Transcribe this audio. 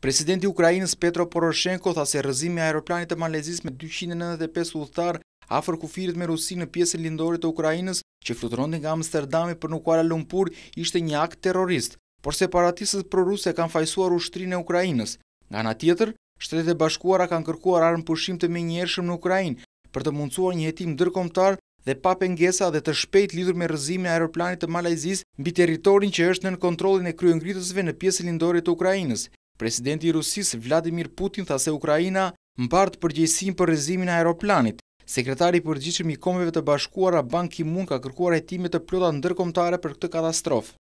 Presidenti Ukrajinës Petro Poroshenko tha se rëzimi aeroplanit të Malezis me 295 uthtar afer kufirit me Rusi në piesën lindore të Ukrajinës që flutronin nga Amsterdami për kuala Lumpur ishte një akt terrorist, por separatistës pro-ruse kanë fajsuar ushtrin e Ukrajinës. Nga nga tjetër, shtetet e bashkuara kanë kërkuar arën pushim të njërshëm në Ukrajinë për të mundësuar një jetim dërkomtar dhe pa pengesa dhe të shpejt lidur me rëzimi aeroplanit të Malajzis mbi teritorin që është në kontrolin e kryo në piesë lindore të Ukrajinës. Presidenti i Rusis Vladimir Putin tha se Ukraina mbart përgjegjësinë për rrezimin e aeroplanit. Sekretari i përgjithshëm i Kombeve të Bashkuara Ban Ki-moon ka kërkuar hetime të plota ndërkombëtare për këtë katastrofë.